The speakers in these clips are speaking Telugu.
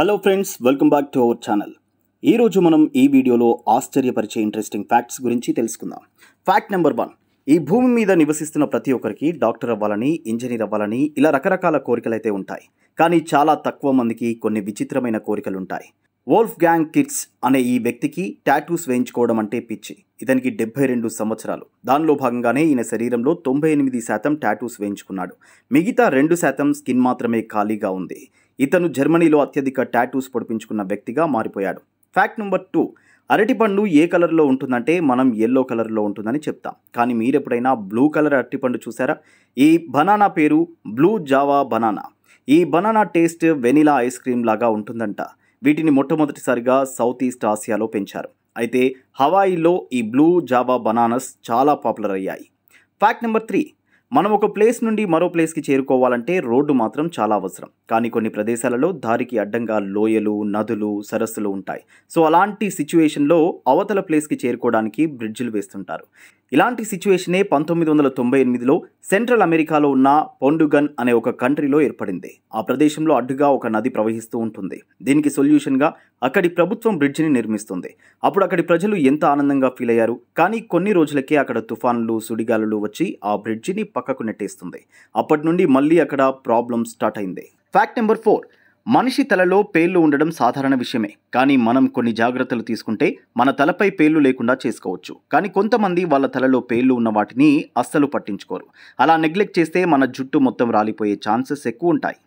hello friends welcome back to our channel ఈరోజు మనం ఈ వీడియోలో ఆశ్చర్యపరిచే ఇంట్రెస్టింగ్ ఫ్యాక్ట్స్ గురించి తెలుసుకుందాం ఫ్యాక్ట్ నెంబర్ వన్ ఈ భూమి మీద నివసిస్తున్న ప్రతి ఒక్కరికి డాక్టర్ అవ్వాలని ఇంజనీర్ అవ్వాలని ఇలా రకరకాల కోరికలైతే ఉంటాయి కానీ చాలా తక్కువ మందికి కొన్ని విచిత్రమైన కోరికలు ఉంటాయి వోల్ఫ్ గ్యాంగ్ కిట్స్ అనే ఈ వ్యక్తికి టాటూస్ వేయించుకోవడం అంటే పిచ్చి ఇతనికి డెబ్బై రెండు సంవత్సరాలు దానిలో భాగంగానే ఈయన శరీరంలో తొంభై ఎనిమిది శాతం టాటూస్ వేయించుకున్నాడు మిగతా రెండు శాతం స్కిన్ మాత్రమే ఖాళీగా ఉంది ఇతను జర్మనీలో అత్యధిక టాటూస్ పొడిపించుకున్న వ్యక్తిగా మారిపోయాడు ఫ్యాక్ట్ నెంబర్ టూ అరటిపండు ఏ కలర్లో ఉంటుందంటే మనం ఎల్లో కలర్లో ఉంటుందని చెప్తాం కానీ మీరెప్పుడైనా బ్లూ కలర్ అరటిపండు చూసారా ఈ బనానా పేరు బ్లూ జావా బనానా ఈ banana taste vanilla ice cream లాగా ఉంటుందంట వీటిని మొట్టమొదటిసారిగా సౌత్ ఈస్ట్ ఆసియాలో పెంచారు అయితే హవాయిలో ఈ బ్లూ జావా బనానాస్ చాలా పాపులర్ అయ్యాయి ఫ్యాక్ట్ నెంబర్ త్రీ మనం ఒక ప్లేస్ నుండి మరో ప్లేస్కి చేరుకోవాలంటే రోడ్డు మాత్రం చాలా అవసరం కానీ కొన్ని ప్రదేశాలలో దారికి అడ్డంగా లోయలు నదులు సరస్సులు ఉంటాయి సో అలాంటి సిచ్యువేషన్లో అవతల ప్లేస్కి చేరుకోవడానికి బ్రిడ్జిలు వేస్తుంటారు ఇలాంటి సిచ్యువేషనే పంతొమ్మిది వందల తొంభై ఎనిమిదిలో సెంట్రల్ అమెరికాలో ఉన్న పొండుగన్ అనే ఒక కంట్రీలో ఏర్పడింది ఆ ప్రదేశంలో అడ్డుగా ఒక నది ప్రవహిస్తూ ఉంటుంది దీనికి సొల్యూషన్గా అక్కడి ప్రభుత్వం బ్రిడ్జిని నిర్మిస్తుంది అప్పుడు అక్కడి ప్రజలు ఎంత ఆనందంగా ఫీల్ అయ్యారు కానీ కొన్ని రోజులకే అక్కడ తుఫాన్లు సుడిగాలులు వచ్చి ఆ బ్రిడ్జిని పక్కకు నెట్టేస్తుంది అప్పటి నుండి మళ్ళీ అక్కడ ప్రాబ్లం స్టార్ట్ అయింది ఫ్యాక్ట్ నెంబర్ ఫోర్ మనిషి తలలో పేర్లు ఉండడం సాధారణ విషయమే కానీ మనం కొన్ని జాగ్రత్తలు తీసుకుంటే మన తలపై పేర్లు లేకుండా చేసుకోవచ్చు కానీ కొంతమంది వాళ్ళ తలలో పేర్లు ఉన్న వాటిని అస్సలు పట్టించుకోరు అలా నెగ్లెక్ట్ చేస్తే మన జుట్టు మొత్తం రాలిపోయే ఛాన్సెస్ ఎక్కువ ఉంటాయి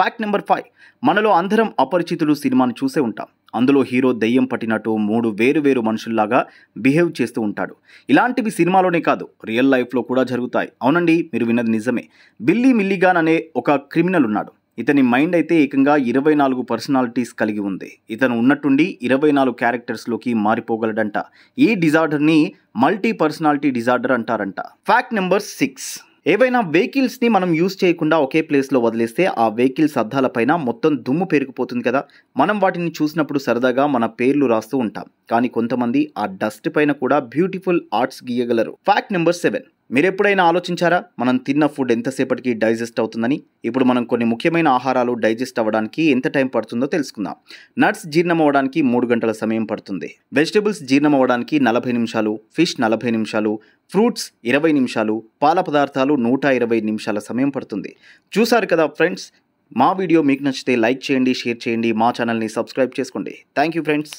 ఫ్యాక్ట్ నెంబర్ ఫైవ్ మనలో అందరం అపరిచితులు సినిమాను చూసే ఉంటాం అందులో హీరో దెయ్యం పట్టినట్టు మూడు వేరు వేరు మనుషుల్లాగా బిహేవ్ చేస్తూ ఉంటాడు ఇలాంటివి సినిమాలోనే కాదు రియల్ లైఫ్లో కూడా జరుగుతాయి అవునండి మీరు విన్నది నిజమే బిల్లీ మిల్లిగాన్ అనే ఒక క్రిమినల్ ఉన్నాడు ఇతని మైండ్ అయితే ఏకంగా ఇరవై నాలుగు పర్సనాలిటీస్ కలిగి ఉంది ఇతను ఉన్నట్టుండి ఇరవై నాలుగు క్యారెక్టర్స్లోకి మారిపోగలడంట ఈ డిజార్డర్ని మల్టీ పర్సనాలిటీ డిజార్డర్ అంటారంట ఫ్యాక్ట్ నెంబర్ సిక్స్ ఏవైనా వెహికల్స్ని మనం యూస్ చేయకుండా ఒకే ప్లేస్లో వదిలేస్తే ఆ వెహికల్స్ అద్దాలపైన మొత్తం దుమ్ము పేరుకుపోతుంది కదా మనం వాటిని చూసినప్పుడు సరదాగా మన పేర్లు రాస్తూ ఉంటాం కానీ కొంతమంది ఆ డస్ట్ పైన కూడా బ్యూటిఫుల్ ఆర్ట్స్ గీయగలరు ఫ్యాక్ట్ నెంబర్ సెవెన్ మీరు ఎప్పుడైనా ఆలోచించారా మనం తిన్న ఫుడ్ ఎంతసేపటికి డైజెస్ట్ అవుతుందని ఇప్పుడు మనం కొన్ని ముఖ్యమైన ఆహారాలు డైజెస్ట్ అవ్వడానికి ఎంత టైం పడుతుందో తెలుసుకుందాం నట్స్ జీర్ణం అవ్వడానికి మూడు గంటల సమయం పడుతుంది వెజిటబుల్స్ జీర్ణం అవ్వడానికి నలభై నిమిషాలు ఫిష్ నలభై నిమిషాలు ఫ్రూట్స్ ఇరవై నిమిషాలు పాల పదార్థాలు నూట ఇరవై నిమిషాల సమయం పడుతుంది చూసారు కదా ఫ్రెండ్స్ మా వీడియో మీకు నచ్చితే లైక్ చేయండి షేర్ చేయండి మా ఛానల్ని సబ్స్క్రైబ్ చేసుకోండి థ్యాంక్ యూ ఫ్రెండ్స్